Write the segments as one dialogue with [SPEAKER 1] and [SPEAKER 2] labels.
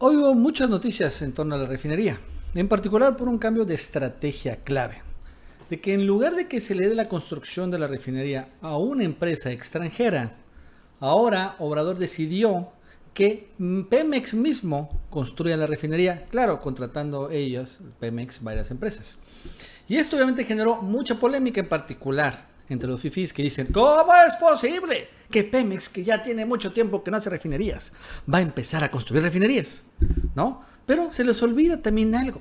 [SPEAKER 1] Hoy hubo muchas noticias en torno a la refinería, en particular por un cambio de estrategia clave, de que en lugar de que se le dé la construcción de la refinería a una empresa extranjera, ahora Obrador decidió que Pemex mismo construya la refinería, claro, contratando ellas, Pemex, varias empresas. Y esto obviamente generó mucha polémica en particular entre los fifis que dicen, ¿cómo es posible que Pemex, que ya tiene mucho tiempo que no hace refinerías, va a empezar a construir refinerías? ¿No? Pero se les olvida también algo,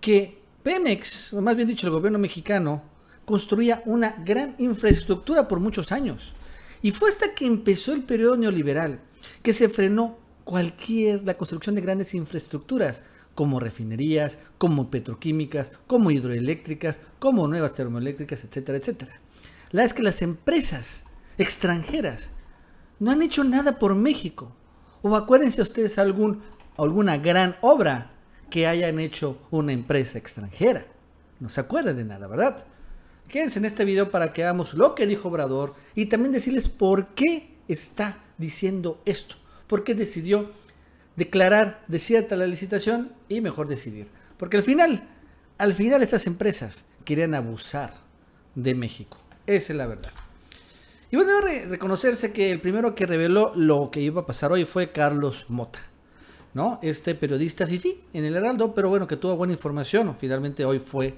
[SPEAKER 1] que Pemex, o más bien dicho el gobierno mexicano, construía una gran infraestructura por muchos años. Y fue hasta que empezó el periodo neoliberal que se frenó cualquier la construcción de grandes infraestructuras como refinerías, como petroquímicas, como hidroeléctricas, como nuevas termoeléctricas, etcétera, etcétera la es que las empresas extranjeras no han hecho nada por México. O acuérdense ustedes algún, alguna gran obra que hayan hecho una empresa extranjera. No se acuerdan de nada, ¿verdad? Quédense en este video para que veamos lo que dijo Obrador y también decirles por qué está diciendo esto, por qué decidió declarar de cierta la licitación y mejor decidir. Porque al final, al final estas empresas querían abusar de México. Esa es la verdad. Y bueno, debe reconocerse que el primero que reveló lo que iba a pasar hoy fue Carlos Mota, ¿no? Este periodista fifi en el Heraldo, pero bueno, que tuvo buena información. Finalmente hoy fue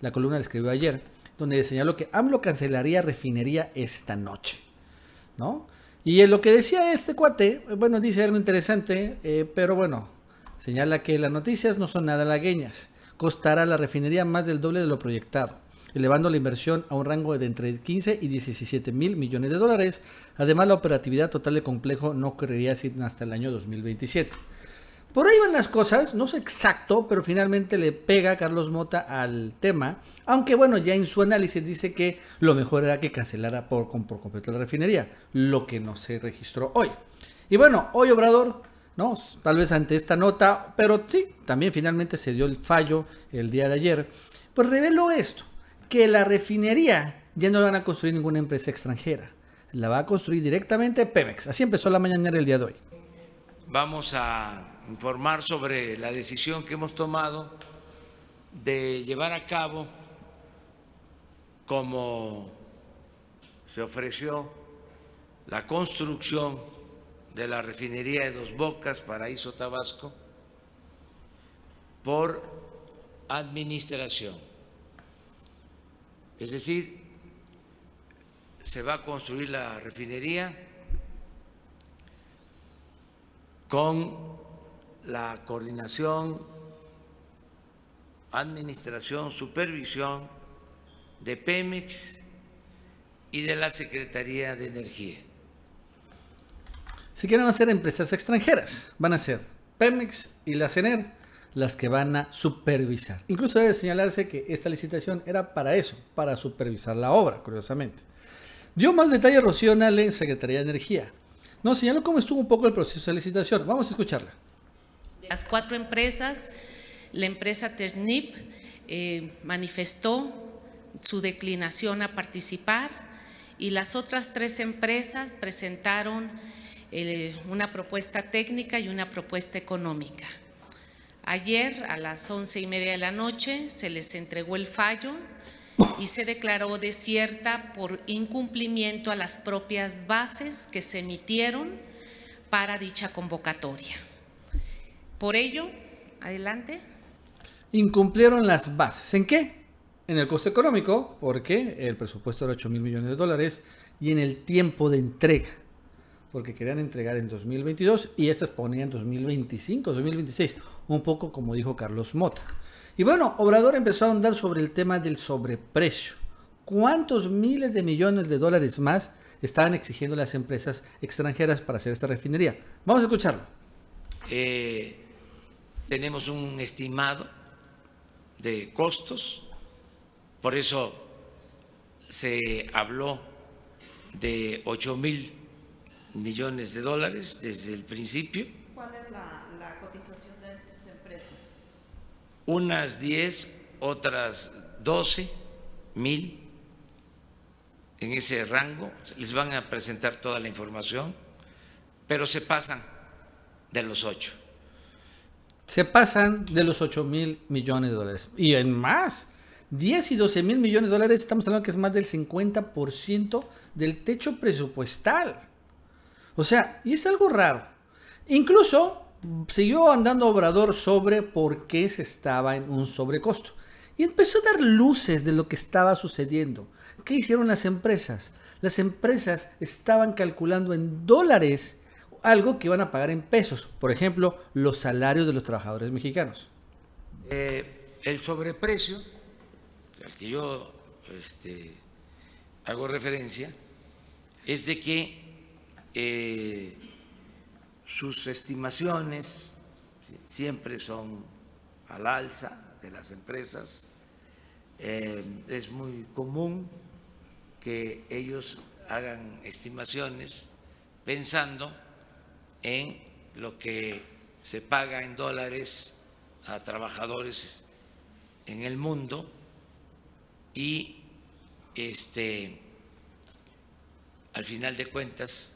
[SPEAKER 1] la columna que escribió ayer, donde señaló que AMLO cancelaría refinería esta noche, ¿no? Y en lo que decía este cuate, bueno, dice algo interesante, eh, pero bueno, señala que las noticias no son nada lagueñas. Costará la refinería más del doble de lo proyectado elevando la inversión a un rango de entre 15 y 17 mil millones de dólares. Además, la operatividad total de complejo no sin hasta el año 2027. Por ahí van las cosas, no sé exacto, pero finalmente le pega Carlos Mota al tema, aunque bueno, ya en su análisis dice que lo mejor era que cancelara por, completo la refinería, lo que no se registró hoy. Y bueno, hoy Obrador, ¿no? Tal vez ante esta nota, pero sí, también finalmente se dio el fallo el día de ayer, pues reveló esto, que la refinería ya no la van a construir ninguna empresa extranjera. La va a construir directamente Pemex. Así empezó la mañana el día de
[SPEAKER 2] hoy. Vamos a informar sobre la decisión que hemos tomado de llevar a cabo, como se ofreció, la construcción de la refinería de Dos Bocas, Paraíso Tabasco, por administración es decir, se va a construir la refinería con la coordinación, administración, supervisión de Pemex y de la Secretaría de Energía.
[SPEAKER 1] Si quieren hacer empresas extranjeras, van a ser Pemex y la CENER las que van a supervisar. Incluso debe señalarse que esta licitación era para eso, para supervisar la obra, curiosamente. Dio más detalle Rocío Nale, Secretaría de Energía. Nos señaló cómo estuvo un poco el proceso de licitación. Vamos a escucharla.
[SPEAKER 2] Las cuatro empresas, la empresa TESNIP eh, manifestó su declinación a participar y las otras tres empresas presentaron eh, una propuesta técnica y una propuesta económica. Ayer a las once y media de la noche se les entregó el fallo y se declaró desierta por incumplimiento a las propias bases que se emitieron para dicha convocatoria. Por ello, adelante.
[SPEAKER 1] Incumplieron las bases. ¿En qué? En el costo económico, porque el presupuesto era 8 mil millones de dólares, y en el tiempo de entrega, porque querían entregar en 2022 y estas ponían 2025, 2026 un poco como dijo Carlos Mota. Y bueno, Obrador empezó a andar sobre el tema del sobreprecio. ¿Cuántos miles de millones de dólares más estaban exigiendo las empresas extranjeras para hacer esta refinería? Vamos a escucharlo.
[SPEAKER 2] Eh, tenemos un estimado de costos, por eso se habló de 8 mil millones de dólares desde el principio.
[SPEAKER 1] ¿Cuál es la
[SPEAKER 2] unas 10, otras 12 mil en ese rango, les van a presentar toda la información, pero se pasan de los 8.
[SPEAKER 1] Se pasan de los 8 mil millones de dólares. Y en más, 10 y 12 mil millones de dólares, estamos hablando que es más del 50% del techo presupuestal. O sea, y es algo raro. Incluso siguió andando Obrador sobre por qué se estaba en un sobrecosto. Y empezó a dar luces de lo que estaba sucediendo. ¿Qué hicieron las empresas? Las empresas estaban calculando en dólares algo que iban a pagar en pesos. Por ejemplo, los salarios de los trabajadores mexicanos.
[SPEAKER 2] Eh, el sobreprecio al que yo este, hago referencia es de que eh, sus estimaciones siempre son al alza de las empresas. Eh, es muy común que ellos hagan estimaciones pensando en lo que se paga en dólares a trabajadores en el mundo y este al final de cuentas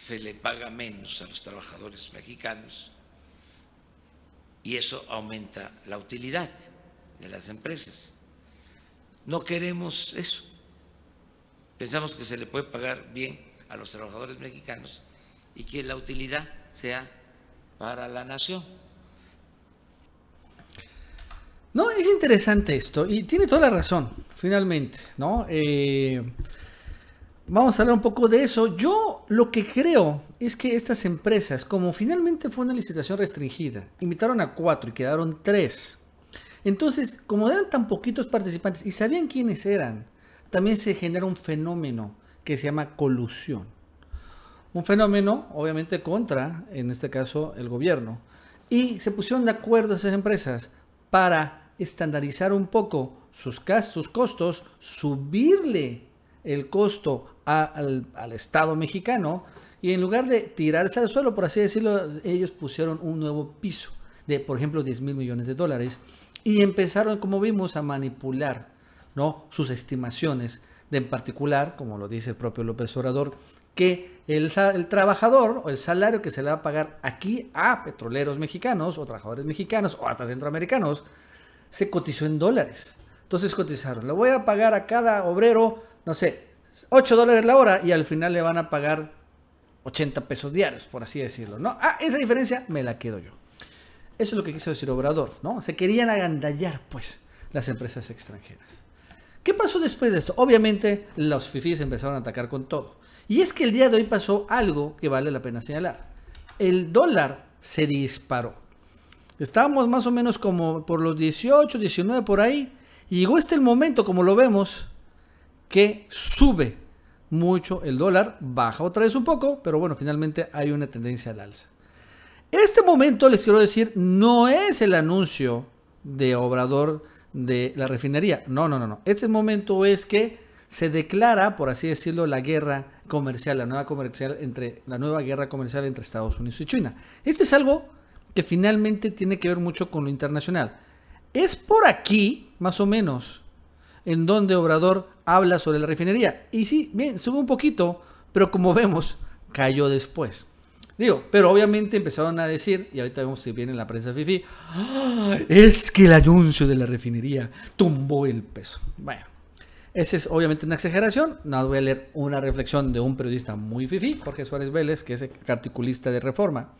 [SPEAKER 2] se le paga menos a los trabajadores mexicanos y eso aumenta la utilidad de las empresas. No queremos eso. Pensamos que se le puede pagar bien a los trabajadores mexicanos y que la utilidad sea para la nación.
[SPEAKER 1] No, es interesante esto y tiene toda la razón, finalmente, ¿no? Eh, Vamos a hablar un poco de eso. Yo lo que creo es que estas empresas, como finalmente fue una licitación restringida, invitaron a cuatro y quedaron tres. Entonces, como eran tan poquitos participantes y sabían quiénes eran, también se genera un fenómeno que se llama colusión. Un fenómeno, obviamente, contra, en este caso, el gobierno. Y se pusieron de acuerdo esas empresas para estandarizar un poco sus, sus costos, subirle el costo al, Estado mexicano y en lugar de tirarse al suelo, por así decirlo, ellos pusieron un nuevo piso de, por ejemplo, 10 mil millones de dólares y empezaron, como vimos, a manipular ¿no? sus estimaciones de en particular, como lo dice el propio López Obrador, que el, trabajador o el salario que se le va a pagar aquí a petroleros mexicanos o trabajadores mexicanos o hasta centroamericanos, se cotizó en dólares. Entonces cotizaron, lo voy a pagar a cada obrero no sé, 8 dólares la hora y al final le van a pagar 80 pesos diarios, por así decirlo, ¿no? Ah, esa diferencia me la quedo yo. Eso es lo que quiso decir Obrador, ¿no? Se querían agandallar, pues, las empresas extranjeras. ¿Qué pasó después de esto? Obviamente, los fifís empezaron a atacar con todo. Y es que el día de hoy pasó algo que vale la pena señalar. El dólar se disparó. Estábamos más o menos como por los 18, 19 por ahí. Y llegó este el momento, como lo vemos, que sube mucho el dólar, baja otra vez un poco, pero bueno, finalmente hay una tendencia al alza. este momento les quiero decir, no es el anuncio de Obrador de la refinería. No, no, no, no. Este momento es que se declara, por así decirlo, la guerra comercial, la nueva comercial entre la nueva guerra comercial entre Estados Unidos y China. Este es algo que finalmente tiene que ver mucho con lo internacional. Es por aquí, más o menos, en donde Obrador habla sobre la refinería. Y sí, bien, sube un poquito, pero como vemos, cayó después. Digo, pero obviamente empezaron a decir, y ahorita vemos si viene la prensa FIFI,
[SPEAKER 2] ah,
[SPEAKER 1] es que el anuncio de la refinería tumbó el peso. Bueno, esa es obviamente una exageración. Nada voy a leer una reflexión de un periodista muy FIFI, Jorge Suárez Vélez, que es articulista de Reforma.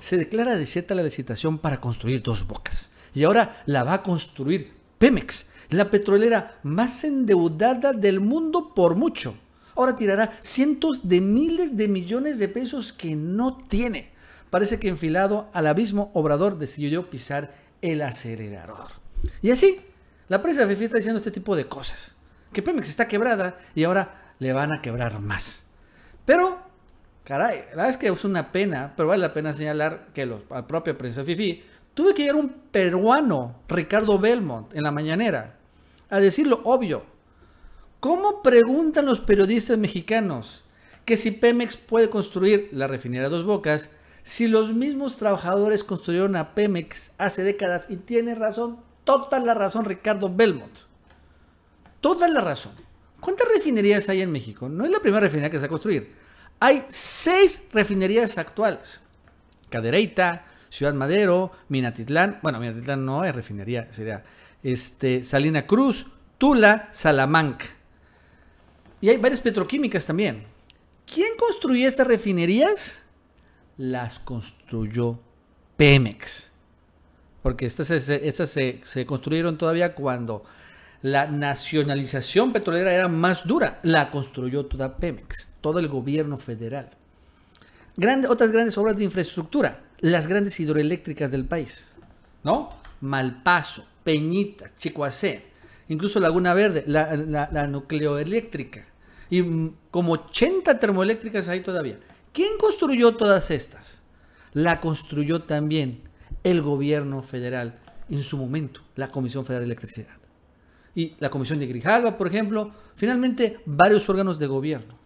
[SPEAKER 1] Se declara desierta la licitación para construir dos bocas. Y ahora la va a construir Pemex la petrolera más endeudada del mundo por mucho. Ahora tirará cientos de miles de millones de pesos que no tiene. Parece que enfilado al abismo, Obrador decidió pisar el acelerador. Y así, la prensa FIFI está diciendo este tipo de cosas. Que Pemex está quebrada y ahora le van a quebrar más. Pero, caray, la verdad es que es una pena, pero vale la pena señalar que la propia prensa FIFI tuve que llegar un peruano, Ricardo Belmont, en la mañanera, a decirlo obvio. ¿Cómo preguntan los periodistas mexicanos que si Pemex puede construir la refinería Dos Bocas si los mismos trabajadores construyeron a Pemex hace décadas? Y tiene razón, toda la razón Ricardo Belmont. Toda la razón. ¿Cuántas refinerías hay en México? No es la primera refinería que se va a construir. Hay seis refinerías actuales. Cadereyta, Ciudad Madero, Minatitlán, bueno, Minatitlán no es refinería, sería este, Salina Cruz, Tula, Salamanca. Y hay varias petroquímicas también. ¿Quién construyó estas refinerías? Las construyó Pemex. Porque estas, se, construyeron todavía cuando la nacionalización petrolera era más dura. La construyó toda Pemex, todo el gobierno federal. otras grandes obras de infraestructura las grandes hidroeléctricas del país, ¿no? Malpaso, Peñita, Chicoacé, incluso Laguna Verde, la, la nucleoeléctrica, y mm, como 80 termoeléctricas ahí todavía. ¿Quién construyó todas estas? La construyó también el gobierno federal en su momento, la Comisión Federal de Electricidad. Y la Comisión de Grijalva, por ejemplo, finalmente varios órganos de gobierno.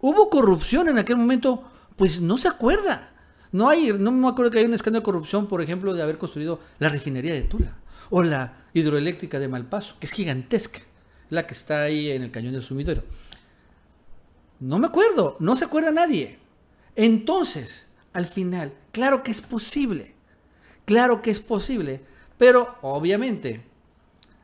[SPEAKER 1] ¿Hubo corrupción en aquel momento? Pues no se acuerda. No hay, no me acuerdo que hay un escándalo de corrupción, por ejemplo, de haber construido la refinería de Tula o la hidroeléctrica de Malpaso, que es gigantesca, la que está ahí en el cañón del sumidero. No me acuerdo, no se acuerda nadie. Entonces, al final, claro que es posible, claro que es posible, pero obviamente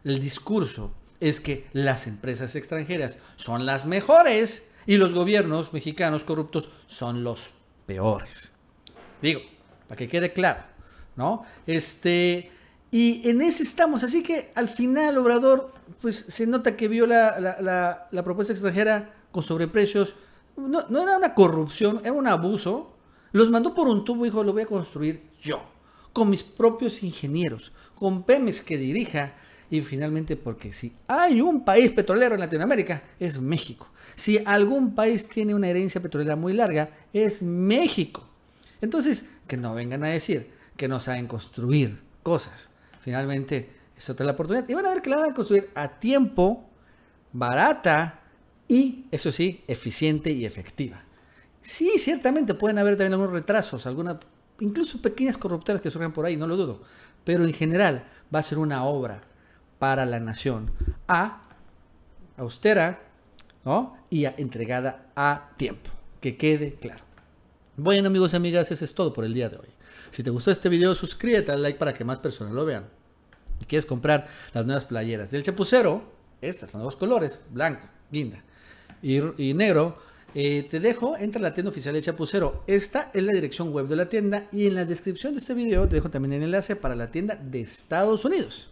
[SPEAKER 1] el discurso es que las empresas extranjeras son las mejores y los gobiernos mexicanos corruptos son los peores. Digo, para que quede claro, ¿no? Este, y en ese estamos. Así que al final, Obrador, pues se nota que vio la, propuesta extranjera con sobreprecios. No, era una corrupción, era un abuso. Los mandó por un tubo, dijo lo voy a construir yo, con mis propios ingenieros, con pemes que dirija. Y finalmente, porque si hay un país petrolero en Latinoamérica, es México. Si algún país tiene una herencia petrolera muy larga, es México. Entonces, que no vengan a decir que no saben construir cosas. Finalmente, es otra la oportunidad. Y van a ver que la van a construir a tiempo, barata y, eso sí, eficiente y efectiva. Sí, ciertamente pueden haber también algunos retrasos, algunas, incluso pequeñas corruptelas que surgen por ahí, no lo dudo. Pero en general va a ser una obra para la nación. A, austera, Y entregada a tiempo. Que quede claro. Bueno amigos y amigas, eso es todo por el día de hoy. Si te gustó este video, suscríbete al like para que más personas lo vean. quieres comprar las nuevas playeras del Chapucero, estas, nuevos colores, blanco, guinda y, negro, eh, te dejo, entra a la tienda oficial del Chapucero. Esta es la dirección web de la tienda y en la descripción de este video te dejo también el enlace para la tienda de Estados Unidos.